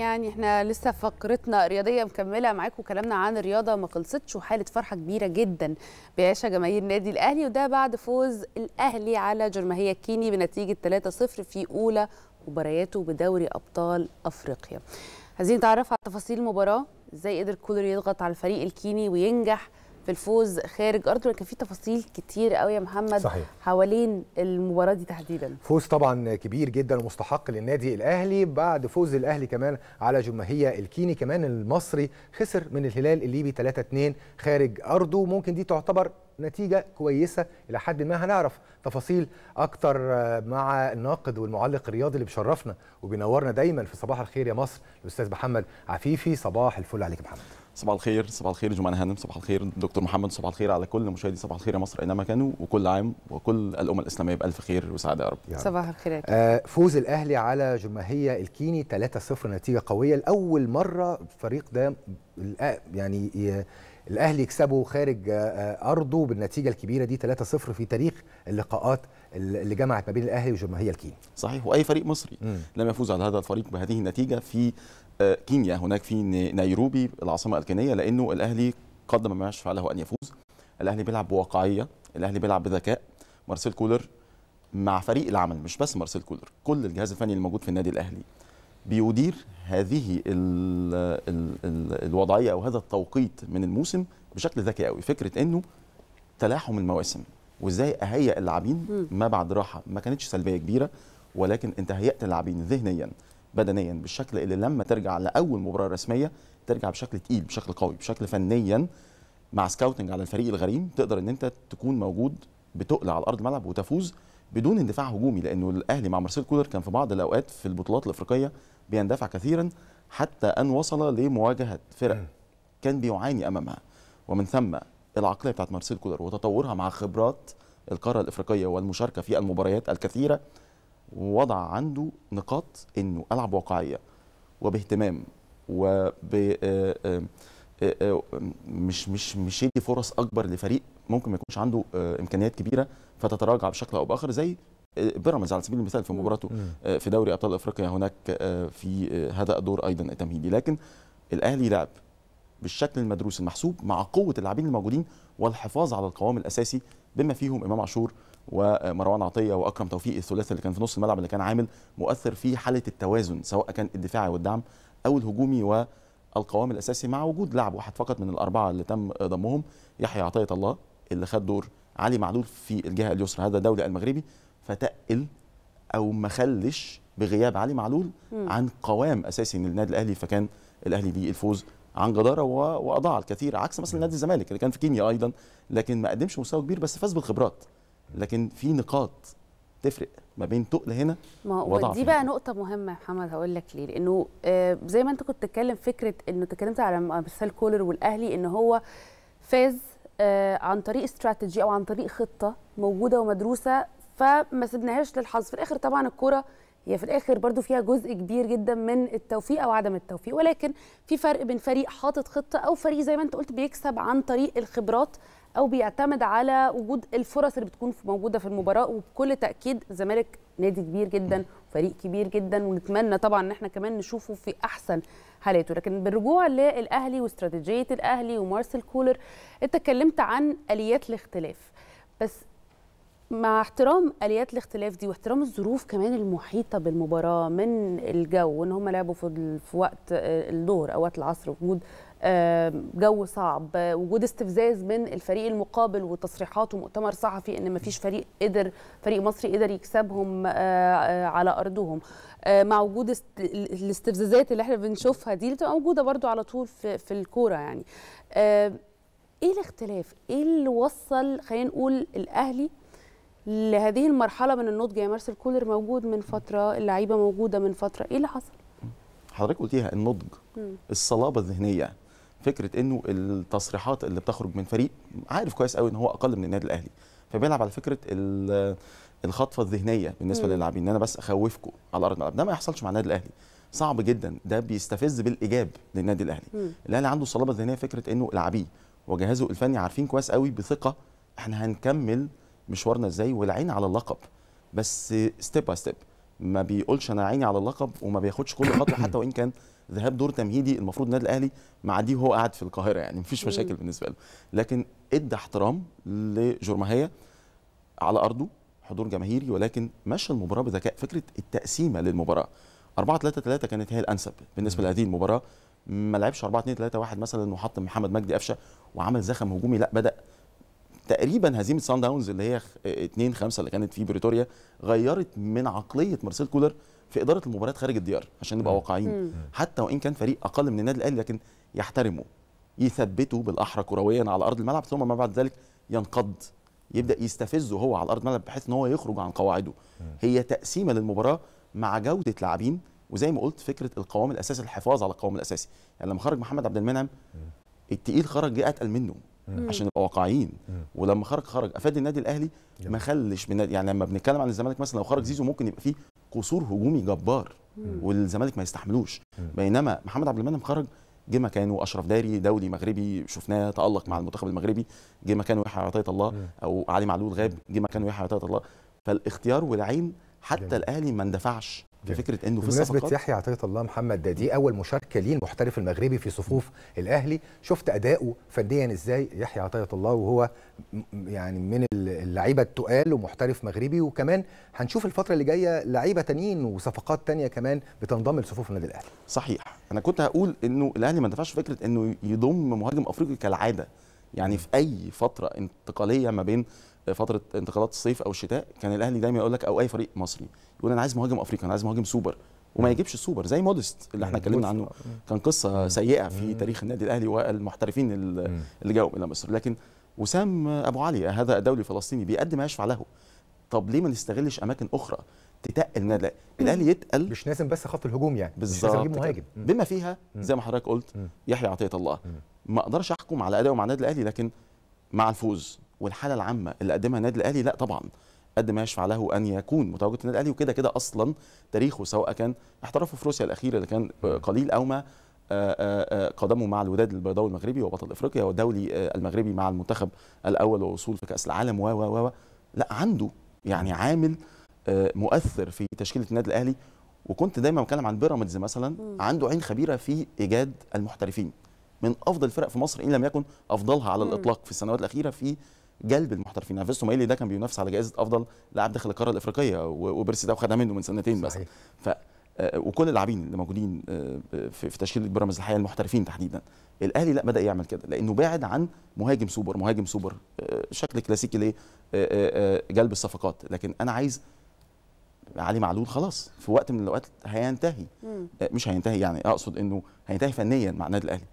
يعني احنا لسه فقرتنا الرياضيه مكمله معاكم كلامنا عن الرياضه ما خلصتش وحاله فرحه كبيره جدا بيعيشها جماهير النادي الاهلي وده بعد فوز الاهلي على جرمهيه كيني بنتيجه 3-0 في اولى مبارياته بدوري ابطال افريقيا عايزين نتعرف على تفاصيل المباراه ازاي قدر كولر يضغط على الفريق الكيني وينجح في الفوز خارج ارضه كان في تفاصيل كتير قوي يا محمد صحيح. حوالين المباراه دي تحديدا فوز طبعا كبير جدا ومستحق للنادي الاهلي بعد فوز الاهلي كمان على جماهير الكيني كمان المصري خسر من الهلال الليبي 3-2 خارج ارضه ممكن دي تعتبر نتيجة كويسة إلى حد ما هنعرف تفاصيل أكتر مع الناقد والمعلق الرياضي اللي بيشرفنا وبينورنا دايما في صباح الخير يا مصر الأستاذ محمد عفيفي صباح الفل عليك محمد صباح الخير صباح الخير جمانه هانم صباح الخير دكتور محمد صباح الخير على كل مشاهدي صباح الخير يا مصر اينما كانوا وكل عام وكل الامه الاسلاميه بالف خير وسعاده يا رب يعني. صباح الخير آه فوز الاهلي على جماهيه الكيني 3-0 نتيجه قويه لاول مره الفريق ده يعني الاهلي يكسبه خارج آه، آه، ارضه بالنتيجه الكبيره دي 3-0 في تاريخ اللقاءات اللي جمعت ما بين الاهلي وجماهير الكيني صحيح واي فريق مصري مم. لم يفوز على هذا الفريق بهذه النتيجه في كينيا هناك في نيروبي العاصمه الكينيه لانه الاهلي قدم ما فعله ان يفوز الاهلي بيلعب بواقعيه الاهلي بيلعب بذكاء مارسيل كولر مع فريق العمل مش بس مارسيل كولر كل الجهاز الفني الموجود في النادي الاهلي بيدير هذه الـ الـ الـ الوضعيه او هذا التوقيت من الموسم بشكل ذكي قوي فكره انه تلاحم المواسم وازاي اهيئ اللاعبين ما بعد راحه ما كانتش سلبيه كبيره ولكن انت هيئت اللاعبين ذهنيا بدنيا بالشكل اللي لما ترجع لاول مباراه رسميه ترجع بشكل تقيل بشكل قوي بشكل فنيا مع سكاوتنج على الفريق الغريم تقدر ان انت تكون موجود بتقل على ارض الملعب وتفوز بدون اندفاع هجومي لانه الاهلي مع مارسيل كولر كان في بعض الاوقات في البطولات الافريقيه بيندفع كثيرا حتى ان وصل لمواجهه فرق كان بيعاني امامها ومن ثم العقليه بتاعت مارسيل كولر وتطورها مع خبرات القاره الافريقيه والمشاركه في المباريات الكثيره ووضع عنده نقاط انه العب واقعيه وباهتمام وب آه، آه، آه، مش مش مش يدي فرص اكبر لفريق ممكن ما يكونش عنده امكانيات كبيره فتتراجع بشكل او باخر زي بيراميدز على سبيل المثال في مباراته في دوري ابطال افريقيا هناك في هذا الدور ايضا التمهيدي لكن الاهلي لعب بالشكل المدروس المحسوب مع قوه اللاعبين الموجودين والحفاظ على القوام الاساسي بما فيهم امام عاشور ومروان عطيه واكرم توفيق الثلاثي اللي كان في نص الملعب اللي كان عامل مؤثر في حاله التوازن سواء كان الدفاعي والدعم او الهجومي والقوام الاساسي مع وجود لاعب واحد فقط من الاربعه اللي تم ضمهم يحيى عطيه الله اللي خد دور علي معلول في الجهه اليسرى هذا دولي المغربي فتقل او ما خلش بغياب علي معلول عن قوام اساسي للنادي الاهلي فكان الاهلي ليه الفوز عن جداره واضاع الكثير عكس مثلا نادي الزمالك اللي كان في كينيا ايضا لكن ما قدمش مستوى كبير بس فاز بالخبرات لكن في نقاط تفرق ما بين تقل هنا ما دي بقى نقطه مهمه يا محمد هقول لك ليه لانه آه، زي ما انت كنت تتكلم فكره انه اتكلمت على مثال كولر والاهلي ان هو فاز آه، عن طريق استراتيجي او عن طريق خطه موجوده ومدروسه فما سبناهاش للحظ في الاخر طبعا الكوره هي في الاخر برضو فيها جزء كبير جدا من التوفيق او عدم التوفيق ولكن في فرق بين فريق حاطط خطه او فريق زي ما انت قلت بيكسب عن طريق الخبرات او بيعتمد على وجود الفرص اللي بتكون موجوده في المباراه وبكل تاكيد الزمالك نادي كبير جدا وفريق كبير جدا ونتمنى طبعا ان احنا كمان نشوفه في احسن حالاته لكن بالرجوع للاهلي واستراتيجيه الاهلي ومارسيل كولر انت اتكلمت عن اليات الاختلاف بس مع احترام اليات الاختلاف دي واحترام الظروف كمان المحيطه بالمباراه من الجو ان هم لعبوا في وقت آه، الظهر او وقت العصر وجود جو صعب وجود استفزاز من الفريق المقابل وتصريحات ومؤتمر صحفي ان ما فيش فريق قدر فريق مصري قدر يكسبهم آه، آه، على ارضهم مع وجود الاستفزازات اللي احنا بنشوفها دي اللي بتبقى موجوده برده على طول في, في الكوره يعني ايه الاختلاف ايه اللي وصل خلينا نقول الاهلي لهذه المرحله من النضج يا مارسيل كولر موجود من فتره اللعيبه موجوده من فتره ايه اللي حصل حضرتك قلتيها النضج الصلابه الذهنيه فكره انه التصريحات اللي بتخرج من فريق عارف كويس قوي ان هو اقل من النادي الاهلي فبيلعب على فكره الخطفه الذهنيه بالنسبه للاعبين ان انا بس اخوفكم على ارض الملعب ده ما يحصلش مع النادي الاهلي صعب جدا ده بيستفز بالايجاب للنادي الاهلي الاهلي عنده صلابه ذهنيه فكره انه لاعبيه وجهازه الفني عارفين كويس قوي بثقه احنا هنكمل مشوارنا ازاي والعين على اللقب بس ستيب باي ستيب ما بيقولش انا عيني على اللقب وما بياخدش كل خطوه حتى وان كان ذهاب دور تمهيدي المفروض النادي الاهلي معديه وهو قاعد في القاهره يعني مفيش مشاكل بالنسبه له لكن ادى احترام لجرماهية على ارضه حضور جماهيري ولكن مشى المباراه بذكاء فكره التقسيمه للمباراه 4 3 3 كانت هي الانسب بالنسبه لهذه المباراه ما لعبش 4 2 3 1 مثلا وحط محمد مجدي قفشه وعمل زخم هجومي لا بدا تقريبا هزيمه سان داونز اللي هي 2 5 اللي كانت في بريتوريا غيرت من عقليه مارسيل كولر في اداره المباريات خارج الديار عشان نبقى واقعيين حتى وان كان فريق اقل من النادي الاهلي لكن يحترمه يثبته بالاحرى كرويا على ارض الملعب ثم ما بعد ذلك ينقض يبدا يستفزه هو على ارض الملعب بحيث ان هو يخرج عن قواعده هي تقسيمه للمباراه مع جوده لاعبين وزي ما قلت فكره القوام الاساسي الحفاظ على القوام الاساسي يعني لما خرج محمد عبد المنعم التقيل خرج جه اتقل منه مم. عشان نبقى واقعيين ولما خرج خرج افاد النادي الاهلي جميل. ما خلش من يعني لما بنتكلم عن الزمالك مثلا لو خرج زيزو ممكن يبقى فيه قصور هجومي جبار مم. والزمالك ما يستحملوش مم. بينما محمد عبد المنعم خرج جه مكانه اشرف داري دولي مغربي شفناه تالق مع المنتخب المغربي جه مكانه يحيى عطيه الله او علي معلول غاب جه مكانه يحيى عطيه الله فالاختيار والعين حتى جميل. الاهلي ما اندفعش فكره انه في الصفقات يحيى عطيه الله محمد ده دي اول مشاركه ليه المحترف المغربي في صفوف الاهلي شفت اداؤه فنيا ازاي يحيى عطيه الله وهو يعني من اللعيبه التقال ومحترف مغربي وكمان هنشوف الفتره اللي جايه لعيبه تانيين وصفقات تانيه كمان بتنضم لصفوف النادي الاهلي صحيح انا كنت هقول انه الاهلي ما دفعش فكره انه يضم مهاجم افريقي كالعاده يعني في اي فتره انتقاليه ما بين فتره انتقالات الصيف او الشتاء كان الاهلي دايما يقول لك او اي فريق مصري يقول انا عايز مهاجم افريقي انا عايز مهاجم سوبر وما يجيبش السوبر زي مودست اللي احنا اتكلمنا عنه كان قصه سيئه في تاريخ النادي الاهلي والمحترفين اللي جاوا الى مصر لكن وسام ابو علي هذا الدولي الفلسطيني بيقدم ما يشفع له طب ليه ما نستغلش اماكن اخرى تتقل نادي الاهلي يتقل مش لازم بس خط الهجوم يعني بالظبط مهاجم بما فيها زي ما حضرتك قلت يحيى عطيه الله ما اقدرش احكم على اداؤه مع النادي الاهلي لكن مع الفوز والحاله العامه اللي قدمها النادي الاهلي لا طبعا قد ما يشفع له ان يكون متواجد النادي الاهلي وكده كده اصلا تاريخه سواء كان احترافه في روسيا الاخير اللي كان قليل او ما آه، آه، آه، قدمه مع الوداد البيضاوي المغربي وبطل افريقيا والدولي المغربي مع المنتخب الاول ووصول في كاس العالم و و و لا عنده يعني عامل مؤثر في تشكيله النادي الاهلي وكنت دايما بتكلم عن بيراميدز مثلا عنده عين خبيره في ايجاد المحترفين من افضل الفرق في مصر ان لم يكن افضلها على الاطلاق في السنوات الاخيره في جلب المحترفين نفسه ما ده كان بينافس على جائزه افضل لاعب داخل القاره الافريقيه وبيرسي ده وخدها منه من سنتين بس ف آه، وكل اللاعبين اللي موجودين آه، في تشكيله بيراميدز الحقيقه المحترفين تحديدا الاهلي لا بدا يعمل كده لانه بعد عن مهاجم سوبر مهاجم سوبر آه، شكل كلاسيكي ليه جلب الصفقات لكن انا عايز علي معلول خلاص في وقت من الاوقات هينتهي مش هينتهي يعني اقصد انه هينتهي فنيا مع النادي الاهلي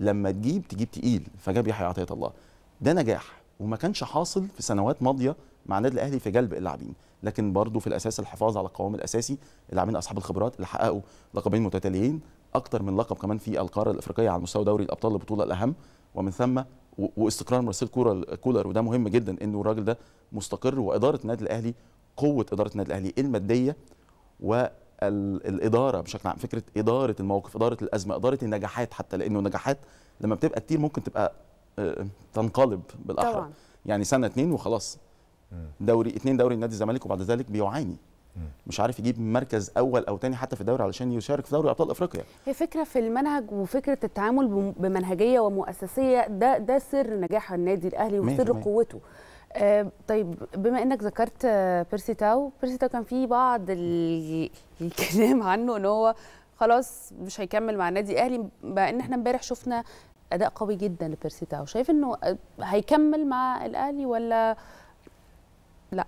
لما تجيب تجيب تقيل فجاب يحيى عطيه الله ده نجاح وما كانش حاصل في سنوات ماضيه مع النادي الاهلي في جلب اللاعبين لكن برضه في الاساس الحفاظ على القوام الاساسي اللاعبين اصحاب الخبرات اللي حققوا لقبين متتاليين اكتر من لقب كمان في القاره الافريقيه على مستوى دوري الابطال البطوله الاهم ومن ثم واستقرار مرسيل كولر كولر وده مهم جدا انه الراجل ده مستقر واداره النادي الاهلي قوه اداره النادي الاهلي الماديه والاداره بشكل عام فكره اداره الموقف اداره الازمه اداره النجاحات حتى لانه النجاحات لما بتبقى كتير ممكن تبقى تنقلب بالاحرى طبعا. يعني سنه اتنين وخلاص دوري اتنين دوري نادي الزمالك وبعد ذلك بيعاني مش عارف يجيب مركز اول او تاني حتى في الدوري علشان يشارك في دوري ابطال افريقيا هي فكره في المنهج وفكره التعامل بمنهجيه ومؤسسيه ده ده سر نجاح النادي الاهلي وسر قوته آه طيب بما انك ذكرت بيرسي تاو بيرسي تاو كان في بعض الكلام عنه ان هو خلاص مش هيكمل مع النادي الاهلي بقى ان احنا امبارح شفنا اداء قوي جدا لبيرسيتاو وشايف انه هيكمل مع الاهلي ولا لا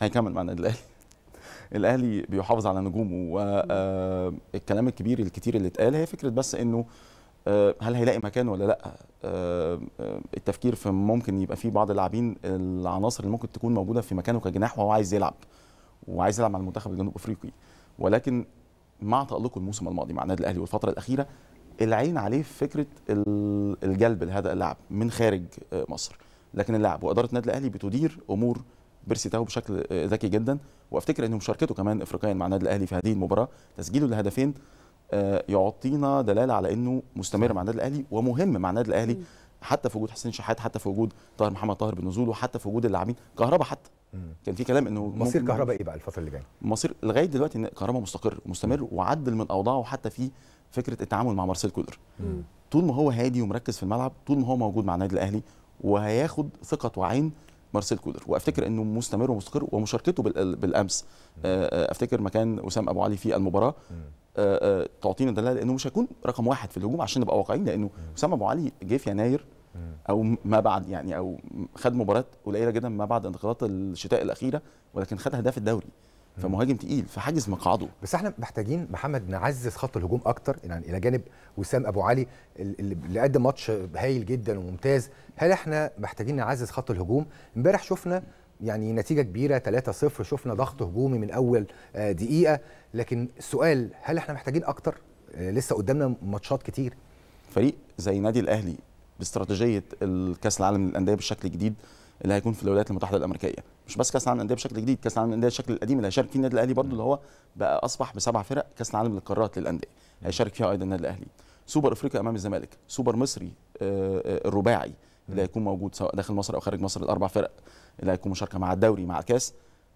هيكمل مع النادي الاهلي الاهلي بيحافظ على نجومه والكلام آه، الكبير الكتير اللي اتقال هي فكره بس انه آه، هل هيلاقي مكان ولا لا آه، التفكير في ممكن يبقى في بعض اللاعبين العناصر اللي ممكن تكون موجوده في مكانه كجناح وهو عايز يلعب وعايز يلعب مع المنتخب الجنوب افريقي ولكن مع تالقه الموسم الماضي مع النادي الاهلي والفتره الاخيره العين عليه في فكره الجلب لهذا اللاعب من خارج آه، مصر لكن اللاعب واداره النادي الاهلي بتدير امور بيرسي تاو بشكل آه، ذكي جدا وافتكر ان مشاركته كمان افريقيا مع النادي الاهلي في هذه المباراه تسجيله لهدفين آه، يعطينا دلاله على انه مستمر مع النادي الاهلي ومهم مع النادي الاهلي حتى في وجود حسين شحات حتى في وجود طاهر محمد طاهر بنزوله وحتى في وجود اللاعبين كهربا حتى مم. كان في كلام انه مصير كهربا ايه بقى الفتره اللي جايه؟ مصير لغايه دلوقتي ان كهربا مستقر ومستمر وعدل من اوضاعه حتى في فكره التعامل مع مارسيل كولر طول ما هو هادي ومركز في الملعب طول ما هو موجود مع النادي الاهلي وهياخد ثقه وعين مارسيل كولر وافتكر انه مستمر ومستقر ومشاركته بالامس آه، آه، افتكر مكان وسام ابو علي في المباراه آه، آه، تعطينا دلالة لانه مش هيكون رقم واحد في الهجوم عشان نبقى واقعيين لانه اسامه ابو علي جه في يناير او ما بعد يعني او خد مباراه قليله جدا ما بعد انتقالات الشتاء الاخيره ولكن خد هداف الدوري فمهاجم تقيل فحاجز مقعده بس احنا محتاجين محمد نعزز خط الهجوم اكتر يعني الى جانب وسام ابو علي اللي قدم ماتش هايل جدا وممتاز هل احنا محتاجين نعزز خط الهجوم امبارح شفنا يعني نتيجه كبيره 3-0 شفنا ضغط هجومي من اول آه، دقيقه لكن السؤال هل احنا محتاجين اكتر آه، لسه قدامنا ماتشات كتير فريق زي نادي الاهلي باستراتيجيه الكاس العالم للانديه بالشكل الجديد اللي هيكون في الولايات المتحده الامريكيه مش بس كاس العالم للانديه بشكل جديد كاس العالم للانديه بالشكل القديم اللي هيشارك فيه النادي الاهلي برضه اللي هو بقى اصبح بسبع فرق كاس العالم للقارات للانديه هيشارك فيها ايضا النادي الاهلي سوبر افريقيا امام الزمالك سوبر مصري آه، الرباعي اللي هيكون موجود سواء داخل مصر او خارج مصر الاربع فرق اللي هيكون مشاركه مع الدوري مع الكاس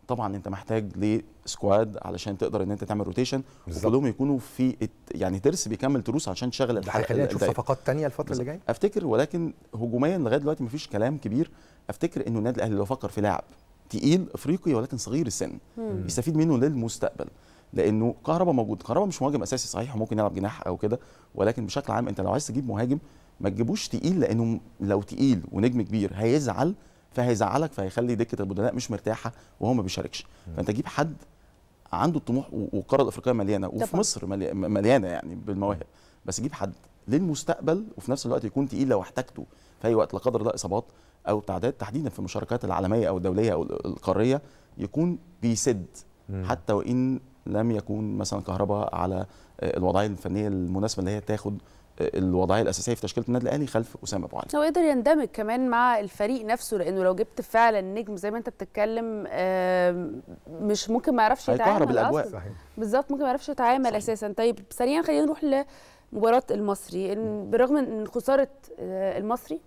طبعا انت محتاج لسكواد علشان تقدر ان انت تعمل روتيشن وكلهم يكونوا في يعني ترس بيكمل تروس عشان تشغل الحلقه هيخلينا نشوف صفقات ثانيه الفتره اللي جايه افتكر ولكن هجوميا لغايه دلوقتي مفيش كلام كبير افتكر انه النادي الاهلي لو فكر في لاعب تقيل افريقي ولكن صغير السن مم. يستفيد منه للمستقبل لانه كهربا موجود كهربا مش مهاجم اساسي صحيح ممكن يلعب جناح او كده ولكن بشكل عام انت لو عايز تجيب مهاجم ما تجيبوش تقيل لانه لو تقيل ونجم كبير هيزعل فهيزعلك فهيخلي دكه البدلاء مش مرتاحه وهو ما بيشاركش فانت جيب حد عنده الطموح والقاره الافريقيه مليانه وفي طبعا. مصر مليانه يعني بالمواهب بس جيب حد للمستقبل وفي نفس الوقت يكون تقيل لو احتاجته في اي وقت لا قدر الله اصابات او تعداد تحديدا في المشاركات العالميه او الدوليه او القاريه يكون بيسد مم. حتى وان لم يكون مثلا كهرباء على آه، الوضعيه الفنيه المناسبه اللي هي تاخد الوضعيه الاساسيه في تشكيله النادي الاهلي خلف اسامه ابو علي هو قدر يندمج كمان مع الفريق نفسه لانه لو جبت فعلا نجم زي ما انت بتتكلم مش ممكن ما يعرفش يتعامل الاجواء بالظبط ممكن ما يعرفش يتعامل اساسا طيب سريعا خلينا نروح لمباراه المصري برغم من خساره آه، المصري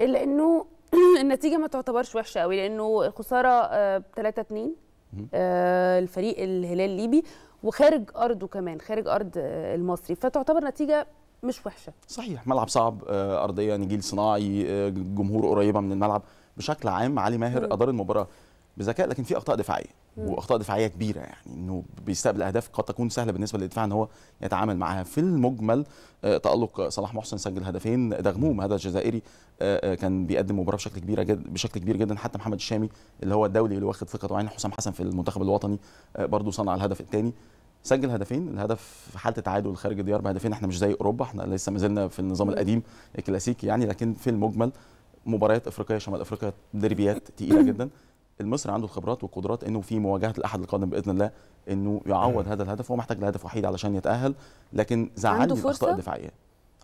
الا انه النتيجه ما تعتبرش وحشه قوي لانه الخساره 3 2 الفريق الهلال الليبي وخارج ارضه كمان خارج ارض آه، المصري فتعتبر نتيجه مش وحشه صحيح ملعب صعب آه، ارضيه نجيل صناعي آه، جمهور قريبه من الملعب بشكل عام علي ماهر ادار المباراه بذكاء لكن في اخطاء دفاعيه واخطاء دفاعيه كبيره يعني انه بيستقبل اهداف قد تكون سهله بالنسبه للدفاع ان هو يتعامل معها في المجمل آه، تالق صلاح محسن سجل هدفين دغموم هذا الجزائري كان بيقدم مباراه بشكل كبير جدا بشكل كبير جدا حتى محمد الشامي اللي هو الدولي اللي واخد ثقته وعين يعني حسام حسن في المنتخب الوطني برضه صنع الهدف الثاني سجل هدفين الهدف في حاله تعادل خارج الديار بهدفين احنا مش زي اوروبا احنا لسه ما زلنا في النظام القديم الكلاسيكي يعني لكن في المجمل مباريات افريقيه شمال افريقيا دربيات تقيله جدا المصري عنده الخبرات والقدرات انه في مواجهه الاحد القادم باذن الله انه يعوض هذا الهدف هو محتاج لهدف وحيد علشان يتاهل لكن زعلني الاخطاء الدفاعيه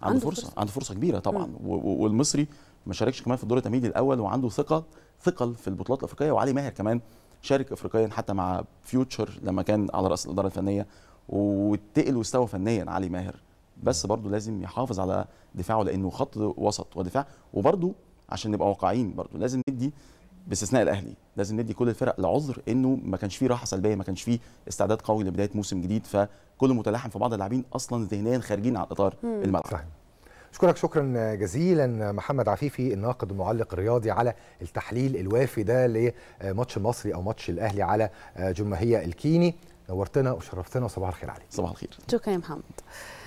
عنده, عنده فرصة. فرصه عنده فرصه كبيره طبعا والمصري ما شاركش كمان في الدور التمهيدي الاول وعنده ثقه ثقل في البطولات الافريقيه وعلي ماهر كمان شارك افريقيا حتى مع فيوتشر لما كان على راس الاداره الفنيه واتقل واستوى فنيا علي ماهر بس برضه لازم يحافظ على دفاعه لانه خط وسط ودفاع وبرضه عشان نبقى واقعيين برضه لازم ندي باستثناء الاهلي لازم ندي كل الفرق العذر انه ما كانش فيه راحه سلبيه ما كانش فيه استعداد قوي لبدايه موسم جديد فكله متلاحم في بعض اللاعبين اصلا ذهنيا خارجين عن اطار الملعب أشكرك شكرا جزيلا محمد عفيفي الناقد المعلق الرياضي على التحليل الوافي ده لماتش المصري أو ماتش الأهلي على آه، جمهية الكيني نورتنا وشرفتنا وصباح الخير عليك صباح الخير شكرا يا محمد